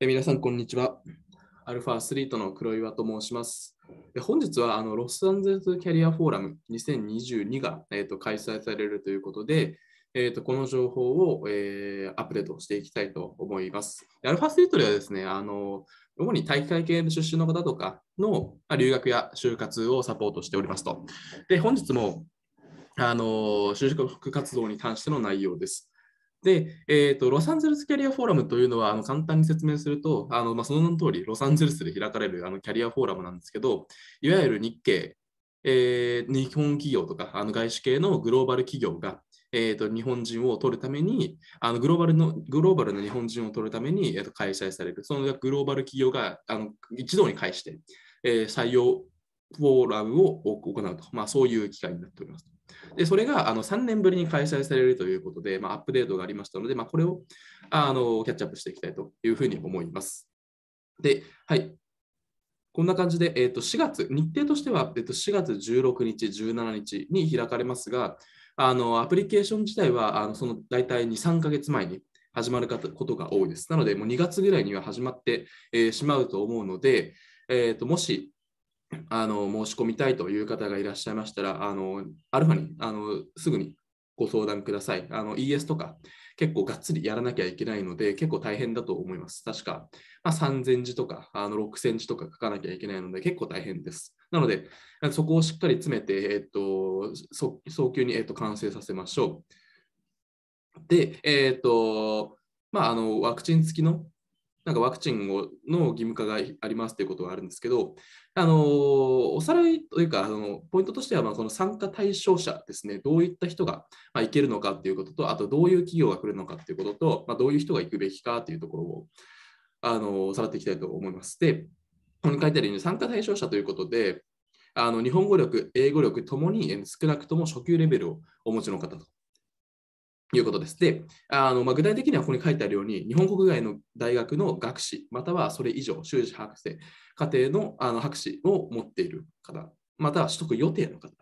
え皆さん、こんにちは。アルファアスリートの黒岩と申します。え本日はあのロンゼルスキャリアフォーラム2022が、えーと、開催されるということで、えーと、この情報を、えー、アップデートしていきたいと思います。アルファアスリートではですね、あの主に体育会系の出身の方とかの留学や就活をサポートしておりますと。で、本日もあの就職活動に関しての内容です。で、えーと、ロサンゼルスキャリアフォーラムというのはあの簡単に説明すると、あのまあ、その名の通り、ロサンゼルスで開かれるあのキャリアフォーラムなんですけど、いわゆる日系、えー、日本企業とかあの外資系のグローバル企業が、えーと、日本人を取るためにあのグローバルの、グローバルな日本人を取るために、えーと開催される、そのグローバル企業があの一堂に会して、えー、採用フォーラムを行うと、まあ、そういう機会になっております。でそれがあの3年ぶりに開催されるということで、まあ、アップデートがありましたので、まあ、これをあのキャッチアップしていきたいというふうに思います。で、はい。こんな感じで、えー、と4月、日程としては、えー、と4月16日、17日に開かれますが、あのアプリケーション自体はあのその大体2、3ヶ月前に始まることが多いです。なので、もう2月ぐらいには始まって、えー、しまうと思うので、えー、ともしあの申し込みたいという方がいらっしゃいましたら、あのアルファにあのすぐにご相談ください。あの ES とか結構がっつりやらなきゃいけないので、結構大変だと思います。確か、まあ、3000字とかあの6000字とか書かなきゃいけないので、結構大変です。なので、そこをしっかり詰めて、えっと、早急に、えっと、完成させましょう。で、えっと、まあ、あのワクチン付きのなんかワクチンをの義務化がありますということはあるんですけど、あのおさらいというか、あのポイントとしては、まあ、この参加対象者ですね、どういった人が、まあ、行けるのかということと、あとどういう企業が来るのかということと、まあ、どういう人が行くべきかというところを、あのさらっていきたいと思います。で、ここに書いてあるように、参加対象者ということで、あの日本語力、英語力ともに少なくとも初級レベルをお持ちの方ということです。で、あのまあ、具体的にはここに書いてあるように、日本国外の大学の学士、またはそれ以上、修士博士、家庭のあの博士を持っている方、または取得予定の方、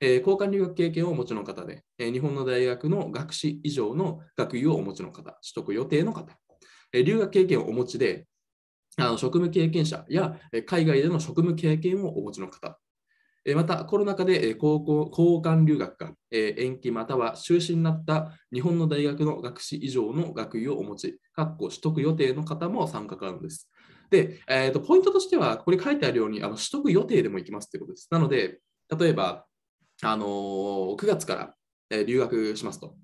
えー、交換留学経験をお持ちの方で、えー、日本の大学の学士以上の学位をお持ちの方、取得予定の方、えー、留学経験をお持ちで、あの職務経験者や海外での職務経験をお持ちの方またコロナ禍で高交換留学か延期または中止になった日本の大学の学士以上の学位をお持ち、確保取得予定の方も参加可能です。で、えーと、ポイントとしては、これ書いてあるようにあの取得予定でも行きますということです。なので、例えば、あのー、9月から留学しますと、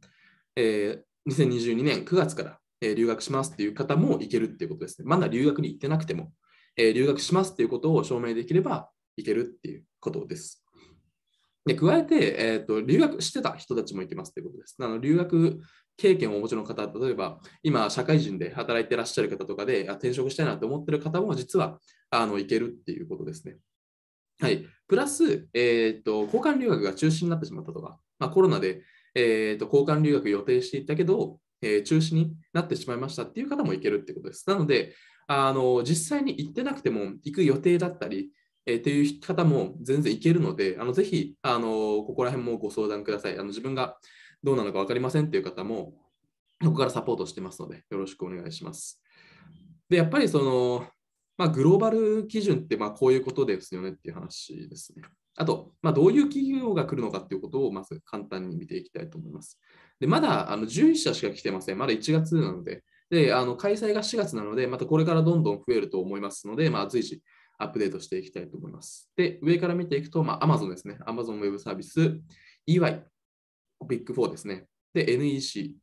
えー、2022年9月から留学しますという方も行けるということですね。まだ留学に行ってなくても、えー、留学しますということを証明できれば行けるっていうことです。で加えて、えーと、留学してた人たちもいてますということです。あの留学経験をお持ちの方、例えば今、社会人で働いてらっしゃる方とかで転職したいなと思ってる方も実はあのいけるっていうことですね。はい、プラス、えーと、交換留学が中止になってしまったとか、まあ、コロナで、えーと、交換留学予定していたけど、えー、中止になってしまいましたっていう方もいけるってことです。なので、あの実際に行ってなくても行く予定だったり、えー、っていう方も全然いけるので、あのぜひあのここら辺もご相談ください。あの自分がどうなのか分かりませんっていう方も、ここからサポートしてますので、よろしくお願いします。で、やっぱりその、まあ、グローバル基準ってまあこういうことですよねっていう話ですね。あと、まあ、どういう企業が来るのかっていうことをまず簡単に見ていきたいと思います。でまだあの11社しか来てません。まだ1月なので、であの開催が4月なので、またこれからどんどん増えると思いますので、まあ、随時アップデートしていきたいと思います。で、上から見ていくと、まあ、Amazon ですね。Amazon Web サービス、EY、ビッグ4ですね。で、NEC、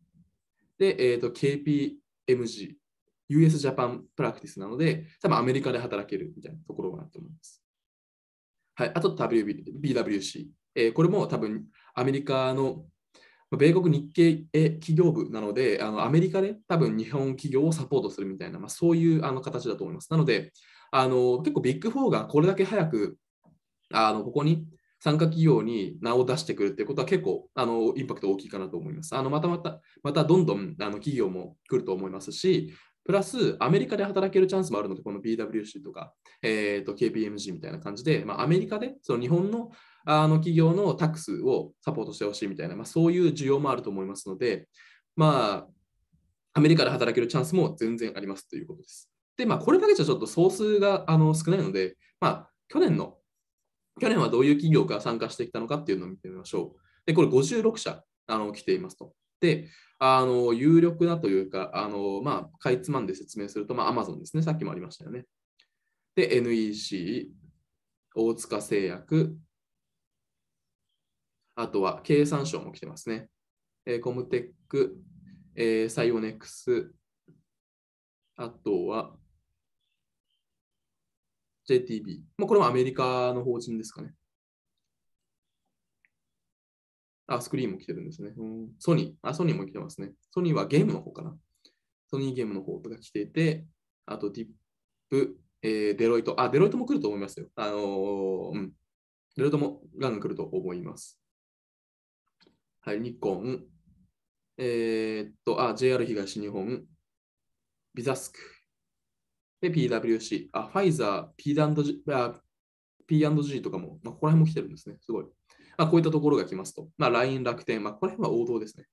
で、えーと、KPMG、US ジャパンプラクティスなので、多分アメリカで働けるみたいなところがあると思います。はい、あと BWC、えー、これも多分アメリカの米国日系企業部なので、あのアメリカで多分日本企業をサポートするみたいな、まあ、そういうあの形だと思います。なので、あの結構ビッグ4がこれだけ早くあのここに参加企業に名を出してくるっていうことは結構あのインパクト大きいかなと思います。あのまたまた、またどんどんあの企業も来ると思いますし、プラスアメリカで働けるチャンスもあるので、この BWC とか、えー、と KPMG みたいな感じで、まあ、アメリカでその日本のあの企業のタックスをサポートしてほしいみたいな、まあ、そういう需要もあると思いますので、まあ、アメリカで働けるチャンスも全然ありますということです。で、まあ、これだけじゃちょっと総数があの少ないので、まあ、去年の、去年はどういう企業が参加してきたのかっていうのを見てみましょう。で、これ56社あの来ていますと。で、あの有力なというか、あのまあ、かいつまんで説明すると、まあ、アマゾンですね、さっきもありましたよね。で、NEC、大塚製薬、あとは経産省も来てますね。えー、コムテック、えー、サイオネックス、あとは、JTB、まあ、これもアメリカの法人ですかね。あ、スクリーンも来てるんですね。ソニー。あ、ソニーも来てますね。ソニーはゲームの方かな。ソニーゲームの方とか来ていて、あとディップ、えー、デロイト。あ、デロイトも来ると思いますよ。あのー、うん。デロイトもガンガン来ると思います。はい、ニコン。えー、っと、あ、JR 東日本。ビザスク。で、PWC、あ、ファイザー、P&G とかも、まあ、ここら辺も来てるんですね。すごい。まあ、こういったところが来ますと。まあ、LINE、楽天、まあ、ここら辺は王道ですね。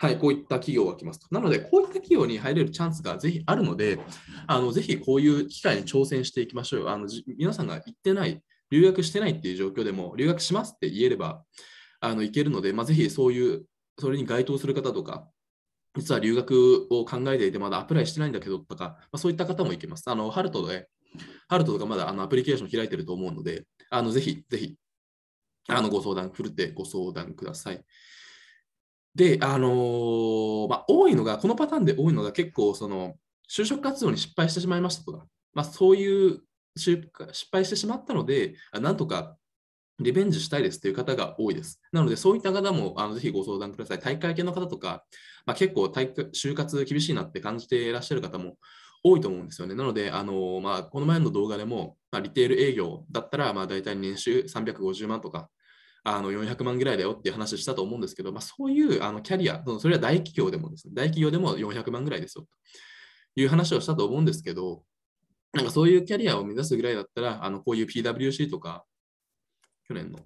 はい、こういった企業が来ますと。なので、こういった企業に入れるチャンスがぜひあるので、あのぜひこういう機会に挑戦していきましょう。あの皆さんが行ってない、留学してないっていう状況でも、留学しますって言えれば、あのいけるので、まあ、ぜひそういう、それに該当する方とか、実は留学を考えていてまだアプライしてないんだけどとか、まあ、そういった方もいけます。あのハルトで、ハルトとかまだあのアプリケーション開いてると思うので、あのぜひぜひあのご相談、ふるってご相談ください。で、あのー、まあ、多いのが、このパターンで多いのが結構その就職活動に失敗してしまいましたとか、まあ、そういう失敗してしまったので、なんとかリベンジしたいですという方が多いです。なので、そういった方もあのぜひご相談ください。大会系の方とか、まあ、結構体就活厳しいなって感じていらっしゃる方も多いと思うんですよね。なので、あのまあ、この前の動画でも、まあ、リテール営業だったら、まあ、大体年収350万とか、あの400万ぐらいだよっていう話したと思うんですけど、まあ、そういうあのキャリア、それは大企業でもですね、大企業でも400万ぐらいですよという話をしたと思うんですけど、なんかそういうキャリアを目指すぐらいだったら、あのこういう PWC とか、去年の。そ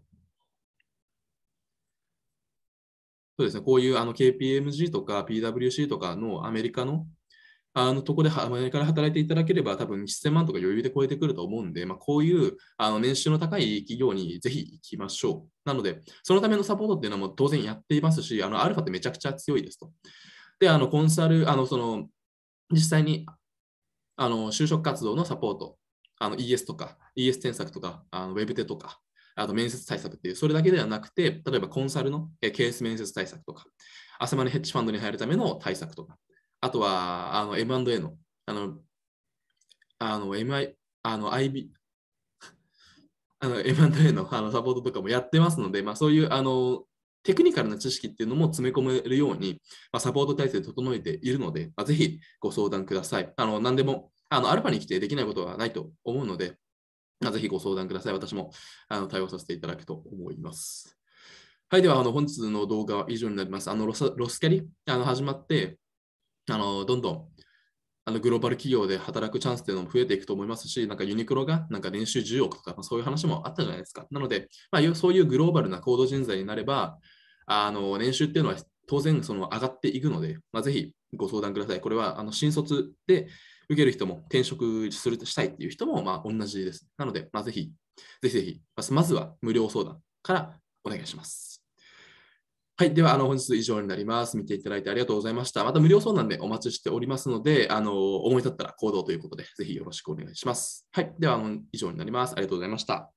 うですね、こういうあの KPMG とか PWC とかのアメリカのあのとこでアメリカで働いていただければ、多分1000万とか余裕で超えてくると思うんで、まあ、こういうあの年収の高い企業にぜひ行きましょう。なので、そのためのサポートっていうのも当然やっていますし、あのアルファってめちゃくちゃ強いですと。で、あのコンサル、あのその実際にあの就職活動のサポート、ES とか ES 添削とかあの Web 手とかあと面接対策っていう、それだけではなくて、例えばコンサルのケース面接対策とか、汗まねヘッジファンドに入るための対策とか、あとはあの M&A の、あの、あの、MI、あの、IB、あの M&A のあのサポートとかもやってますので、まあ、そういうあのテクニカルな知識っていうのも詰め込めるように、まあ、サポート体制整えているので、まあ、ぜひご相談ください。あの何でもあのアルファに来てできないことはないと思うので、ま ぜひご相談ください。私もあの対応させていただくと思います。はい、では、あの本日の動画は以上になります。あのロスロスキャリあの始まって、あのどんどんあのグローバル企業で働くチャンスというのも増えていくと思いますし、なんかユニクロがなんか年収10億とか、まそういう話もあったじゃないですか。なので、まあ、そういうグローバルな高度人材になれば、あの年収っていうのは当然その上がっていくので、まあ、ぜひご相談ください。これはあの新卒で受ける人も転職するしたいっていう人もまあ同じです。なので、まあ、ぜひ、ぜひぜひ、まずは無料相談からお願いします。はい。では、あの、本日以上になります。見ていただいてありがとうございました。また無料相談でお待ちしておりますので、あの、思い立ったら行動ということで、ぜひよろしくお願いします。はい。では、以上になります。ありがとうございました。